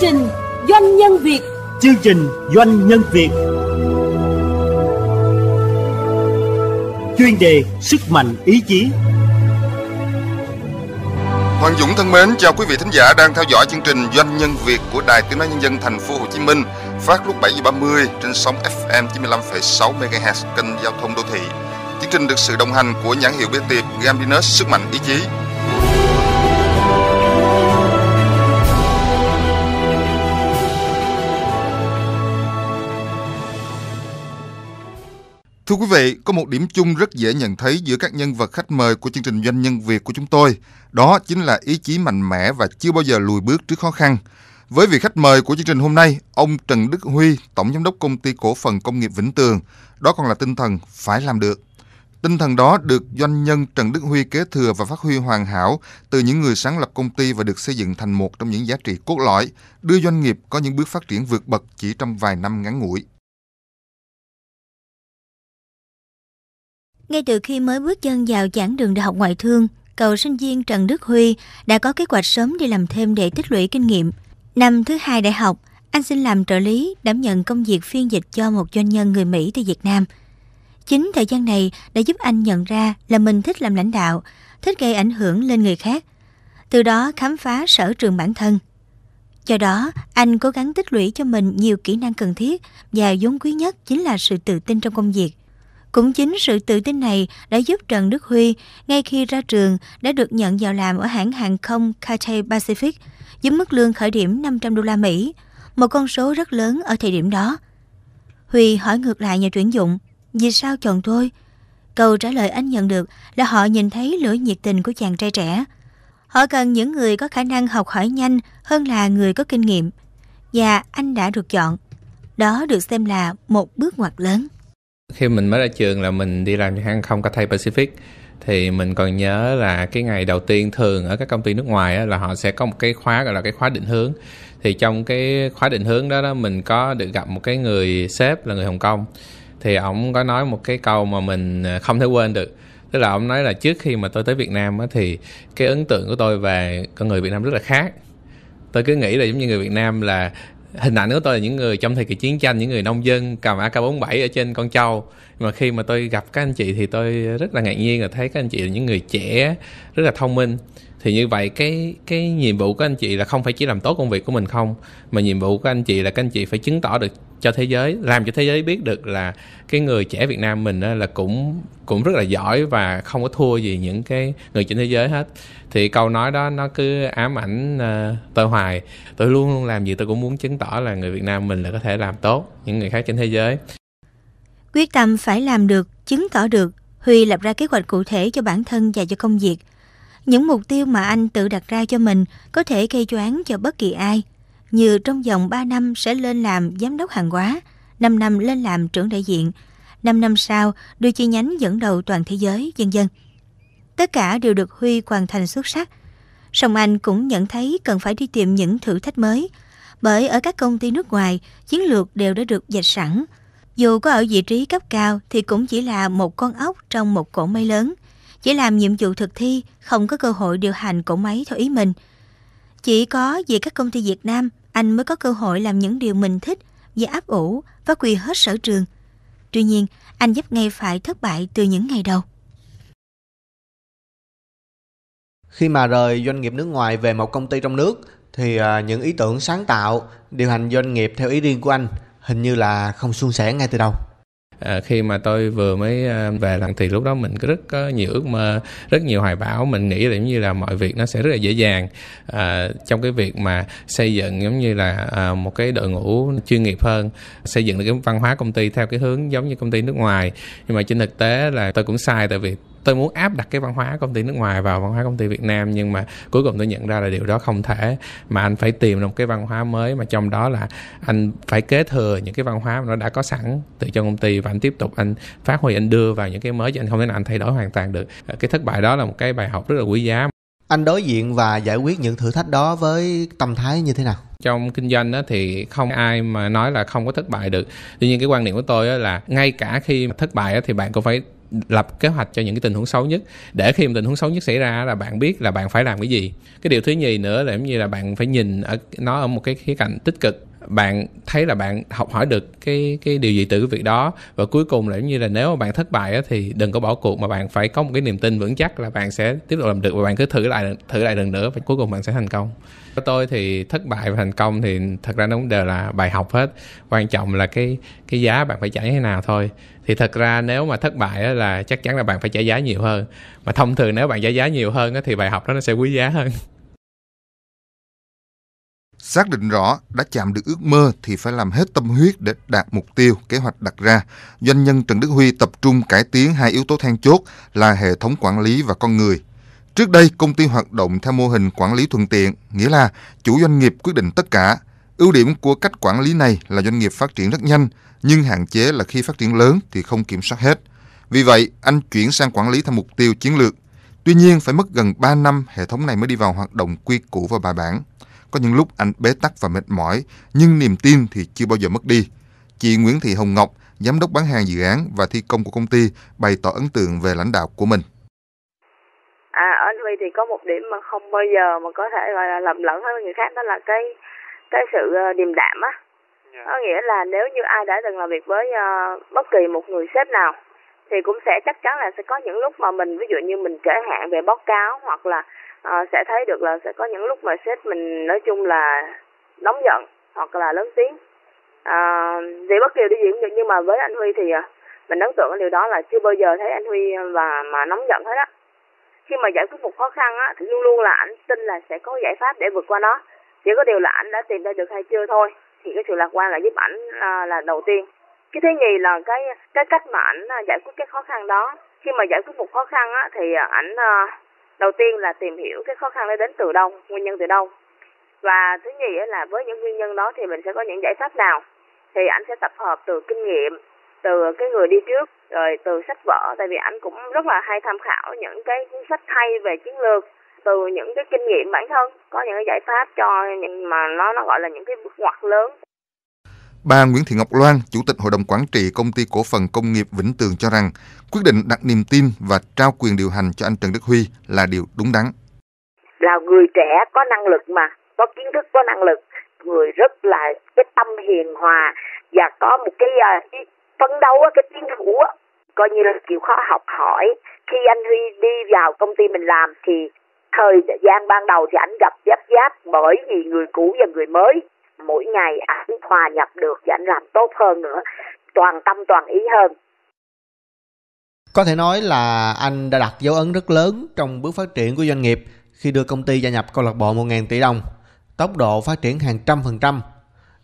Chương trình Doanh nhân Việt Chương trình Doanh nhân Việt Chuyên đề Sức mạnh ý chí Hoàng Dũng thân mến, chào quý vị thính giả đang theo dõi chương trình Doanh nhân Việt của Đài Tiếng nói Nhân dân Thành phố Hồ Chí Minh phát lúc 7 giờ 30 trên sóng FM 95,6 MHz kênh giao thông đô thị. Chương trình được sự đồng hành của nhãn hiệu bia tiệp Gambinus Sức mạnh ý chí Thưa quý vị, có một điểm chung rất dễ nhận thấy giữa các nhân vật khách mời của chương trình Doanh nhân Việt của chúng tôi. Đó chính là ý chí mạnh mẽ và chưa bao giờ lùi bước trước khó khăn. Với vị khách mời của chương trình hôm nay, ông Trần Đức Huy, Tổng Giám đốc Công ty Cổ phần Công nghiệp Vĩnh Tường, đó còn là tinh thần phải làm được. Tinh thần đó được doanh nhân Trần Đức Huy kế thừa và phát huy hoàn hảo từ những người sáng lập công ty và được xây dựng thành một trong những giá trị cốt lõi, đưa doanh nghiệp có những bước phát triển vượt bậc chỉ trong vài năm ngắn ngủi. Ngay từ khi mới bước chân vào giảng đường Đại học Ngoại thương, cậu sinh viên Trần Đức Huy đã có kế hoạch sớm đi làm thêm để tích lũy kinh nghiệm. Năm thứ hai đại học, anh xin làm trợ lý đảm nhận công việc phiên dịch cho một doanh nhân người Mỹ từ Việt Nam. Chính thời gian này đã giúp anh nhận ra là mình thích làm lãnh đạo, thích gây ảnh hưởng lên người khác, từ đó khám phá sở trường bản thân. Do đó, anh cố gắng tích lũy cho mình nhiều kỹ năng cần thiết và vốn quý nhất chính là sự tự tin trong công việc. Cũng chính sự tự tin này đã giúp Trần Đức Huy ngay khi ra trường đã được nhận vào làm ở hãng hàng không Cathay Pacific với mức lương khởi điểm 500 đô la Mỹ, một con số rất lớn ở thời điểm đó. Huy hỏi ngược lại nhà tuyển dụng, vì sao chọn tôi? Câu trả lời anh nhận được là họ nhìn thấy lửa nhiệt tình của chàng trai trẻ. Họ cần những người có khả năng học hỏi nhanh hơn là người có kinh nghiệm. Và anh đã được chọn. Đó được xem là một bước ngoặt lớn khi mình mới ra trường là mình đi làm cho hàng không Cathay Pacific thì mình còn nhớ là cái ngày đầu tiên thường ở các công ty nước ngoài á, là họ sẽ có một cái khóa gọi là cái khóa định hướng thì trong cái khóa định hướng đó, đó mình có được gặp một cái người sếp là người Hồng Kông thì ổng có nói một cái câu mà mình à, không thể quên được tức là ổng nói là trước khi mà tôi tới Việt Nam á, thì cái ấn tượng của tôi về con người Việt Nam rất là khác tôi cứ nghĩ là giống như người Việt Nam là hình ảnh của tôi là những người trong thời kỳ chiến tranh những người nông dân cầm AK47 ở trên con trâu mà khi mà tôi gặp các anh chị thì tôi rất là ngạc nhiên là thấy các anh chị là những người trẻ rất là thông minh thì như vậy cái cái nhiệm vụ của anh chị là không phải chỉ làm tốt công việc của mình không mà nhiệm vụ của anh chị là các anh chị phải chứng tỏ được cho thế giới làm cho thế giới biết được là cái người trẻ Việt Nam mình là cũng cũng rất là giỏi và không có thua gì những cái người trên thế giới hết thì câu nói đó nó cứ ám ảnh ờ, tôi hoài tôi luôn luôn làm gì tôi cũng muốn chứng tỏ là người Việt Nam mình là có thể làm tốt những người khác trên thế giới quyết tâm phải làm được chứng tỏ được Huy lập ra kế hoạch cụ thể cho bản thân và cho công việc – những mục tiêu mà anh tự đặt ra cho mình có thể gây choáng cho bất kỳ ai, như trong vòng 3 năm sẽ lên làm giám đốc hàng hóa, 5 năm lên làm trưởng đại diện, 5 năm sau đưa chi nhánh dẫn đầu toàn thế giới, vân dân. Tất cả đều được Huy hoàn thành xuất sắc. Song Anh cũng nhận thấy cần phải đi tìm những thử thách mới, bởi ở các công ty nước ngoài, chiến lược đều đã được dạch sẵn. Dù có ở vị trí cấp cao thì cũng chỉ là một con ốc trong một cỗ mây lớn chỉ làm nhiệm vụ thực thi, không có cơ hội điều hành cỗ máy theo ý mình. Chỉ có về các công ty Việt Nam, anh mới có cơ hội làm những điều mình thích và áp ủ, phát quy hết sở trường. Tuy nhiên, anh giúp ngay phải thất bại từ những ngày đầu. Khi mà rời doanh nghiệp nước ngoài về một công ty trong nước, thì à, những ý tưởng sáng tạo, điều hành doanh nghiệp theo ý riêng của anh hình như là không suôn sẻ ngay từ đầu à, khi mà tôi vừa mới à, về lần thì lúc đó mình rất có nhiều ước mơ rất nhiều hoài bão mình nghĩ là giống như là mọi việc nó sẽ rất là dễ dàng à, trong cái việc mà xây dựng giống như là à, một cái đội ngũ chuyên nghiệp hơn xây dựng được cái văn hóa công ty theo cái hướng giống như công ty nước ngoài nhưng mà trên thực tế là tôi cũng sai tại vì tôi muốn áp đặt cái văn hóa công ty nước ngoài vào văn hóa công ty Việt Nam nhưng mà cuối cùng tôi nhận ra là điều đó không thể mà anh phải tìm một cái văn hóa mới mà trong đó là anh phải kế thừa những cái văn hóa mà nó đã có sẵn từ trong công ty và anh tiếp tục anh phát huy anh đưa vào những cái mới chứ anh không thể nào anh thay đổi hoàn toàn được cái thất bại đó là một cái bài học rất là quý giá anh đối diện và giải quyết những thử thách đó với tâm thái như thế nào trong kinh doanh á, thì không ai mà nói là không có thất bại được tuy nhiên cái quan điểm của tôi là ngay cả khi thất bại thì bạn cũng phải lập kế hoạch cho những cái tình huống xấu nhất để khi mà tình huống xấu nhất xảy ra là bạn biết là bạn phải làm cái gì cái điều thứ nhì nữa là giống như là bạn phải nhìn ở nó ở một cái khía cạnh tích cực bạn thấy là bạn học hỏi được cái cái điều gì từ cái việc đó và cuối cùng là như là nếu mà bạn thất bại á, thì đừng có bỏ cuộc mà bạn phải có một cái niềm tin vững chắc là bạn sẽ tiếp tục làm được và bạn cứ thử lại thử lại lần nữa và cuối cùng bạn sẽ thành công với tôi thì thất bại và thành công thì thật ra nó cũng đều là bài học hết quan trọng là cái cái giá bạn phải trả như thế nào thôi thì thật ra nếu mà thất bại á, là chắc chắn là bạn phải trả giá nhiều hơn mà thông thường nếu bạn trả giá nhiều hơn á, thì bài học đó nó sẽ quý giá hơn Xác định rõ đã chạm được ước mơ thì phải làm hết tâm huyết để đạt mục tiêu, kế hoạch đặt ra. Doanh nhân Trần Đức Huy tập trung cải tiến hai yếu tố then chốt là hệ thống quản lý và con người. Trước đây, công ty hoạt động theo mô hình quản lý thuận tiện, nghĩa là chủ doanh nghiệp quyết định tất cả. Ưu điểm của cách quản lý này là doanh nghiệp phát triển rất nhanh, nhưng hạn chế là khi phát triển lớn thì không kiểm soát hết. Vì vậy, anh chuyển sang quản lý theo mục tiêu chiến lược. Tuy nhiên, phải mất gần 3 năm hệ thống này mới đi vào hoạt động quy củ và bài bản. Có những lúc anh bế tắc và mệt mỏi, nhưng niềm tin thì chưa bao giờ mất đi. Chị Nguyễn Thị Hồng Ngọc, giám đốc bán hàng dự án và thi công của công ty, bày tỏ ấn tượng về lãnh đạo của mình. À, ở đây thì có một điểm mà không bao giờ mà có thể gọi là lầm lẫn với người khác đó là cái cái sự ờ, điềm đạm á. Dạ. Có nghĩa là nếu như ai đã từng làm việc với uh, bất kỳ một người sếp nào thì cũng sẽ chắc chắn là sẽ có những lúc mà mình ví dụ như mình trễ hạn về báo cáo hoặc là uh, sẽ thấy được là sẽ có những lúc mà sếp mình nói chung là nóng giận hoặc là lớn tiếng à, vì bất kỳ điều gì cũng được nhưng mà với anh Huy thì ờ, mình ấn tượng cái điều đó là chưa bao giờ thấy anh Huy và mà nóng giận hết á khi mà giải quyết một khó khăn á thì luôn luôn là ảnh tin là sẽ có giải pháp để vượt qua nó chỉ có điều là ảnh đã tìm ra được hay chưa thôi thì cái sự lạc quan là giúp ảnh là, là đầu tiên cái thứ nhì là cái cái cách mà ảnh à, giải quyết cái khó khăn đó khi mà giải quyết một khó khăn á, thì à, ảnh à, đầu tiên là tìm hiểu cái khó khăn đó đến từ đâu nguyên nhân từ đâu và thứ nhì là với những nguyên nhân đó thì mình sẽ có những giải pháp nào thì ảnh sẽ tập hợp từ kinh nghiệm từ cái người đi trước rồi từ sách vở tại vì ảnh cũng rất là hay tham khảo những cái cuốn sách hay về chiến lược từ những cái kinh nghiệm bản thân có những cái giải pháp cho những mà nó nó gọi là những cái bước ngoặt lớn Bà Nguyễn Thị Ngọc Loan, Chủ tịch Hội đồng Quản trị Công ty Cổ phần Công nghiệp Vĩnh Tường cho rằng quyết định đặt niềm tin và trao quyền điều hành cho anh Trần Đức Huy là điều đúng đắn. Là người trẻ có năng lực mà, có kiến thức, có năng lực, người rất là cái tâm hiền hòa và có một cái, ờ, cái phấn đấu, cái tiến thủ, coi như là chịu khó học hỏi. Khi anh Huy đi vào công ty mình làm thì thời gian ban đầu thì ảnh gặp giáp giáp bởi vì người cũ và người mới mỗi ngày anh hòa nhập được và anh làm tốt hơn nữa toàn tâm toàn ý hơn có thể nói là anh đã đặt dấu ấn rất lớn trong bước phát triển của doanh nghiệp khi đưa công ty gia nhập câu lạc bộ 1.000 tỷ đồng, tốc độ phát triển hàng trăm phần trăm.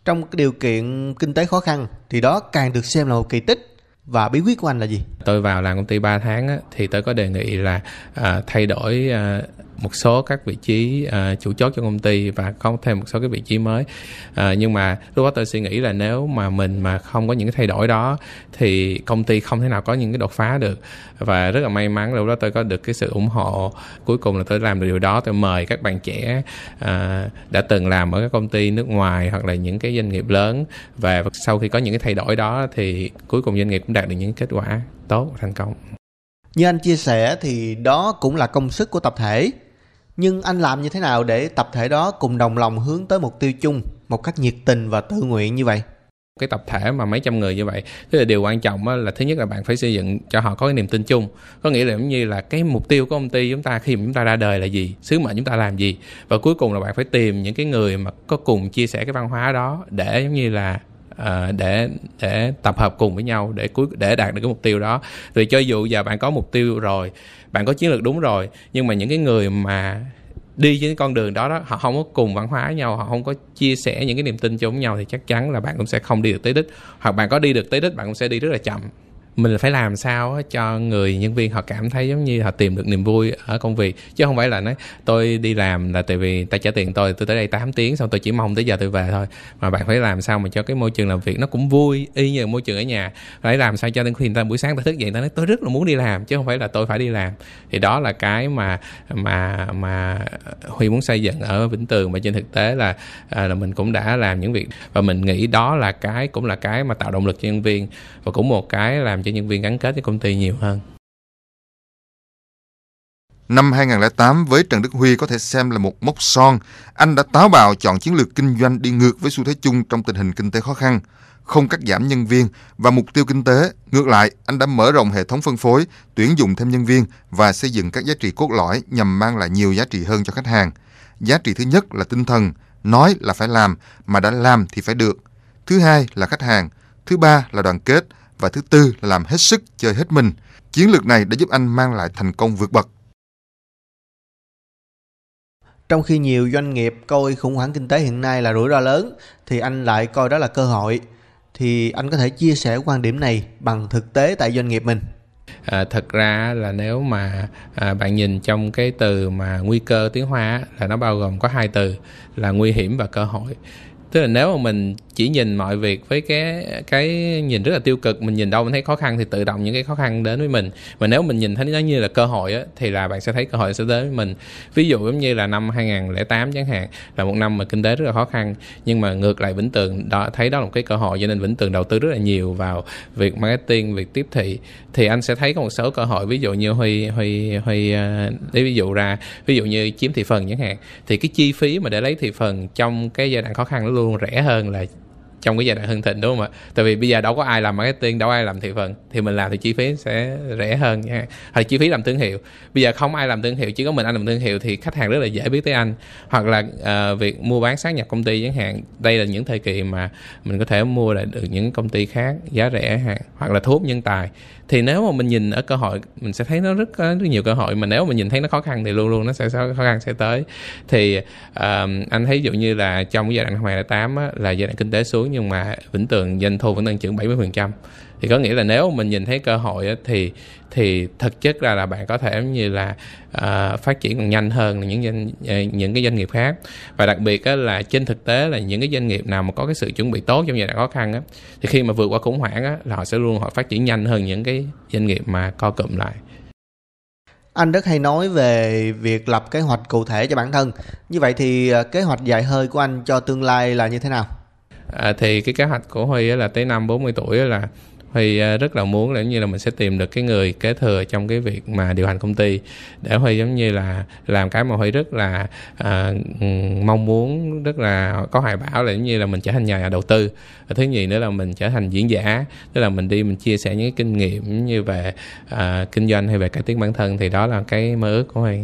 Trong điều kiện kinh tế khó khăn thì đó càng được xem là một kỳ tích và bí quyết của anh là gì? Tôi vào làm công ty 3 tháng thì tôi có đề nghị là à, thay đổi à, một số các vị trí à, chủ chốt cho công ty và có thêm một số cái vị trí mới à, nhưng mà lúc đó tôi suy nghĩ là nếu mà mình mà không có những cái thay đổi đó thì công ty không thể nào có những cái đột phá được và rất là may mắn lúc đó tôi có được cái sự ủng hộ cuối cùng là tôi làm được điều đó tôi mời các bạn trẻ à, đã từng làm ở các công ty nước ngoài hoặc là những cái doanh nghiệp lớn và sau khi có những cái thay đổi đó thì cuối cùng doanh nghiệp cũng đạt được những kết quả tốt thành công như anh chia sẻ thì đó cũng là công sức của tập thể nhưng anh làm như thế nào để tập thể đó cùng đồng lòng hướng tới mục tiêu chung một cách nhiệt tình và tự nguyện như vậy cái tập thể mà mấy trăm người như vậy thế là điều quan trọng là thứ nhất là bạn phải xây dựng cho họ có cái niềm tin chung có nghĩa là giống như là cái mục tiêu của công ty chúng ta khi mà chúng ta ra đời là gì sứ mệnh chúng ta làm gì và cuối cùng là bạn phải tìm những cái người mà có cùng chia sẻ cái văn hóa đó để giống như là À, để để tập hợp cùng với nhau để cuối để đạt được cái mục tiêu đó thì cho dù giờ bạn có mục tiêu rồi bạn có chiến lược đúng rồi nhưng mà những cái người mà đi trên con đường đó đó họ không có cùng văn hóa với nhau họ không có chia sẻ những cái niềm tin cho nhau thì chắc chắn là bạn cũng sẽ không đi được tới đích hoặc bạn có đi được tới đích bạn cũng sẽ đi rất là chậm mình phải làm sao cho người nhân viên họ cảm thấy giống như họ tìm được niềm vui ở công việc chứ không phải là nói tôi đi làm là tại vì ta trả tiền tôi tôi tới đây 8 tiếng xong tôi chỉ mong tới giờ tôi về thôi mà bạn phải làm sao mà cho cái môi trường làm việc nó cũng vui y như môi trường ở nhà phải làm sao cho đến khi người ta buổi sáng ta thức dậy ta nói tôi rất là muốn đi làm chứ không phải là tôi phải đi làm thì đó là cái mà mà mà huy muốn xây dựng ở vĩnh tường mà trên thực tế là à, là mình cũng đã làm những việc và mình nghĩ đó là cái cũng là cái mà tạo động lực cho nhân viên và cũng một cái làm cho cho nhân viên gắn kết với công ty nhiều hơn. Năm 2008 với Trần Đức Huy có thể xem là một mốc son. Anh đã táo bạo chọn chiến lược kinh doanh đi ngược với xu thế chung trong tình hình kinh tế khó khăn, không cắt giảm nhân viên và mục tiêu kinh tế. Ngược lại, anh đã mở rộng hệ thống phân phối, tuyển dụng thêm nhân viên và xây dựng các giá trị cốt lõi nhằm mang lại nhiều giá trị hơn cho khách hàng. Giá trị thứ nhất là tinh thần, nói là phải làm mà đã làm thì phải được. Thứ hai là khách hàng, thứ ba là đoàn kết, và thứ tư là làm hết sức chơi hết mình. Chiến lược này đã giúp anh mang lại thành công vượt bậc. Trong khi nhiều doanh nghiệp coi khủng hoảng kinh tế hiện nay là rủi ro lớn thì anh lại coi đó là cơ hội. Thì anh có thể chia sẻ quan điểm này bằng thực tế tại doanh nghiệp mình à, thật ra là nếu mà à, bạn nhìn trong cái từ mà nguy cơ tiếng hoa là nó bao gồm có hai từ là nguy hiểm và cơ hội tức là nếu mà mình chỉ nhìn mọi việc với cái cái nhìn rất là tiêu cực mình nhìn đâu mình thấy khó khăn thì tự động những cái khó khăn đến với mình mà nếu mình nhìn thấy nó như là cơ hội á, thì là bạn sẽ thấy cơ hội sẽ đến với mình ví dụ giống như là năm 2008 chẳng hạn là một năm mà kinh tế rất là khó khăn nhưng mà ngược lại Vĩnh Tường đó thấy đó là một cái cơ hội cho nên Vĩnh Tường đầu tư rất là nhiều vào việc marketing việc tiếp thị thì anh sẽ thấy có một số cơ hội ví dụ như Huy Huy Huy ờ, lấy ví dụ ra ví dụ như chiếm thị phần chẳng hạn thì cái chi phí mà để lấy thị phần trong cái giai đoạn khó khăn đó luôn rẻ hơn là trong cái giai đoạn hưng thịnh đúng không ạ tại vì bây giờ đâu có ai làm marketing đâu ai làm thị phần thì mình làm thì chi phí sẽ rẻ hơn nha hoặc chi phí làm thương hiệu bây giờ không ai làm thương hiệu chỉ có mình anh làm thương hiệu thì khách hàng rất là dễ biết tới anh hoặc là uh, việc mua bán sáp nhập công ty chẳng hạn đây là những thời kỳ mà mình có thể mua lại được những công ty khác giá rẻ hàng hoặc là thu nhân tài thì nếu mà mình nhìn ở cơ hội mình sẽ thấy nó rất, rất nhiều cơ hội mà nếu mà nhìn thấy nó khó khăn thì luôn luôn nó sẽ khó khăn sẽ tới thì um, anh thấy ví dụ như là trong cái giai đoạn năm 2008 á, là giai đoạn kinh tế xuống nhưng mà Vĩnh Tường doanh thu vẫn tăng trưởng 70% thì có nghĩa là nếu mình nhìn thấy cơ hội thì thì thực chất ra là bạn có thể như là uh, phát triển còn nhanh hơn những doanh à, những cái doanh nghiệp khác và đặc biệt là trên thực tế là những cái doanh nghiệp nào mà có cái sự chuẩn bị tốt trong giai đoạn khó khăn á thì khi mà vượt qua khủng hoảng á là họ sẽ luôn họ phát triển nhanh hơn những cái doanh nghiệp mà co cụm lại anh rất hay nói về việc lập kế hoạch cụ thể cho bản thân như vậy thì à, kế hoạch dài hơi của anh cho tương lai là như thế nào à, thì cái kế hoạch của huy là tới năm 40 tuổi là Huy à, rất là muốn là giống như là mình sẽ tìm được cái người kế thừa trong cái việc mà điều hành công ty để Huy giống như là làm cái mà Huy rất là à, ừ, mong muốn rất là có hoài bão là giống như là mình trở thành nhà đầu tư và thứ nhì nữa là mình trở thành diễn giả tức là mình đi mình chia sẻ những cái kinh nghiệm như về à, kinh doanh hay về cải tiến bản thân thì đó là cái mơ ước của Huy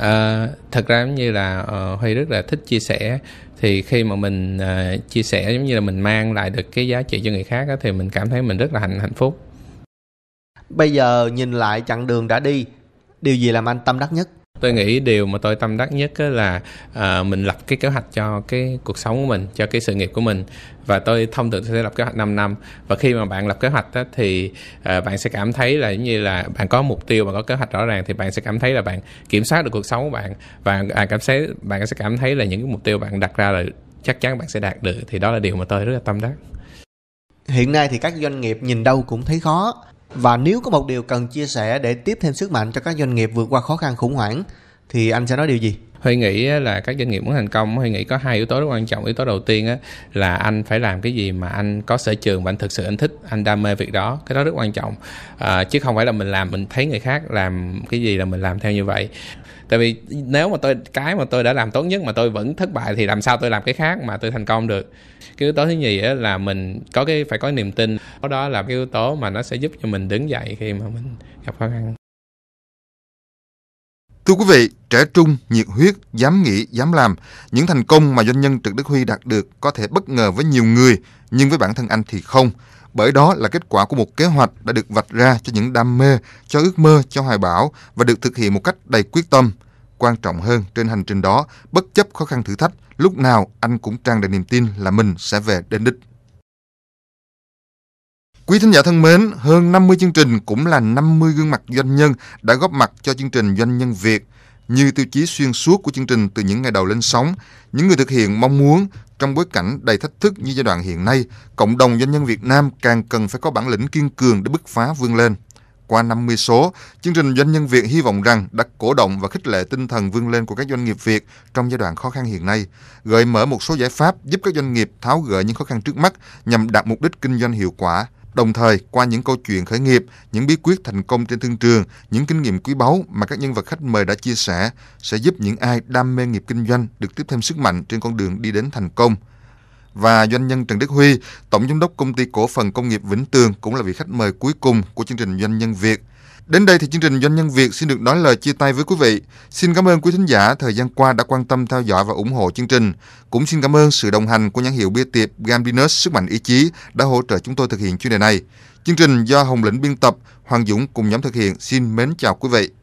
à, thật ra giống như là uh, huy rất là thích chia sẻ thì khi mà mình uh, chia sẻ giống như là mình mang lại được cái giá trị cho người khác đó, thì mình cảm thấy mình rất là hạnh hạnh phúc bây giờ nhìn lại chặng đường đã đi điều gì làm anh tâm đắc nhất tôi nghĩ điều mà tôi tâm đắc nhất là à, mình lập cái kế hoạch cho cái cuộc sống của mình cho cái sự nghiệp của mình và tôi thông thường tôi sẽ lập kế hoạch 5 năm và khi mà bạn lập kế hoạch đó, thì à, bạn sẽ cảm thấy là giống như là bạn có mục tiêu bạn có kế hoạch rõ ràng thì bạn sẽ cảm thấy là bạn kiểm soát được cuộc sống của bạn và à, cảm thấy bạn sẽ cảm thấy là những cái mục tiêu bạn đặt ra là chắc chắn bạn sẽ đạt được thì đó là điều mà tôi rất là tâm đắc hiện nay thì các doanh nghiệp nhìn đâu cũng thấy khó và nếu có một điều cần chia sẻ để tiếp thêm sức mạnh cho các doanh nghiệp vượt qua khó khăn khủng hoảng thì anh sẽ nói điều gì? Huy nghĩ là các doanh nghiệp muốn thành công, Huy nghĩ có hai yếu tố rất quan trọng. Yếu tố đầu tiên là anh phải làm cái gì mà anh có sở trường và anh thực sự anh thích, anh đam mê việc đó. Cái đó rất quan trọng. À, chứ không phải là mình làm, mình thấy người khác làm cái gì là mình làm theo như vậy tại vì nếu mà tôi cái mà tôi đã làm tốt nhất mà tôi vẫn thất bại thì làm sao tôi làm cái khác mà tôi thành công được cái yếu tố thứ nhì là mình có cái phải có niềm tin đó là cái yếu tố mà nó sẽ giúp cho mình đứng dậy khi mà mình gặp khó khăn Thưa quý vị, trẻ trung, nhiệt huyết, dám nghĩ, dám làm. Những thành công mà doanh nhân Trực Đức Huy đạt được có thể bất ngờ với nhiều người, nhưng với bản thân anh thì không. Bởi đó là kết quả của một kế hoạch đã được vạch ra cho những đam mê, cho ước mơ, cho hoài bão và được thực hiện một cách đầy quyết tâm. Quan trọng hơn, trên hành trình đó, bất chấp khó khăn thử thách, lúc nào anh cũng trang đầy niềm tin là mình sẽ về đến đích. Quý thính giả thân mến, hơn 50 chương trình cũng là 50 gương mặt doanh nhân đã góp mặt cho chương trình Doanh nhân Việt. Như tiêu chí xuyên suốt của chương trình từ những ngày đầu lên sóng, những người thực hiện mong muốn trong bối cảnh đầy thách thức như giai đoạn hiện nay, cộng đồng doanh nhân Việt Nam càng cần phải có bản lĩnh kiên cường để bứt phá vươn lên. Qua 50 số, chương trình Doanh nhân Việt hy vọng rằng đã cổ động và khích lệ tinh thần vươn lên của các doanh nghiệp Việt trong giai đoạn khó khăn hiện nay, gợi mở một số giải pháp giúp các doanh nghiệp tháo gỡ những khó khăn trước mắt nhằm đạt mục đích kinh doanh hiệu quả – Đồng thời, qua những câu chuyện khởi nghiệp, những bí quyết thành công trên thương trường, những kinh nghiệm quý báu mà các nhân vật khách mời đã chia sẻ sẽ giúp những ai đam mê nghiệp kinh doanh được tiếp thêm sức mạnh trên con đường đi đến thành công. Và doanh nhân Trần Đức Huy, Tổng Giám đốc Công ty Cổ phần Công nghiệp Vĩnh Tường cũng là vị khách mời cuối cùng của chương trình Doanh nhân Việt. Đến đây thì chương trình Doanh nhân Việt xin được nói lời chia tay với quý vị. Xin cảm ơn quý thính giả thời gian qua đã quan tâm theo dõi và ủng hộ chương trình. Cũng xin cảm ơn sự đồng hành của nhãn hiệu bia tiệp Gambinus Sức mạnh ý chí đã hỗ trợ chúng tôi thực hiện chuyên đề này. Chương trình do Hồng Lĩnh biên tập, Hoàng Dũng cùng nhóm thực hiện. Xin mến chào quý vị.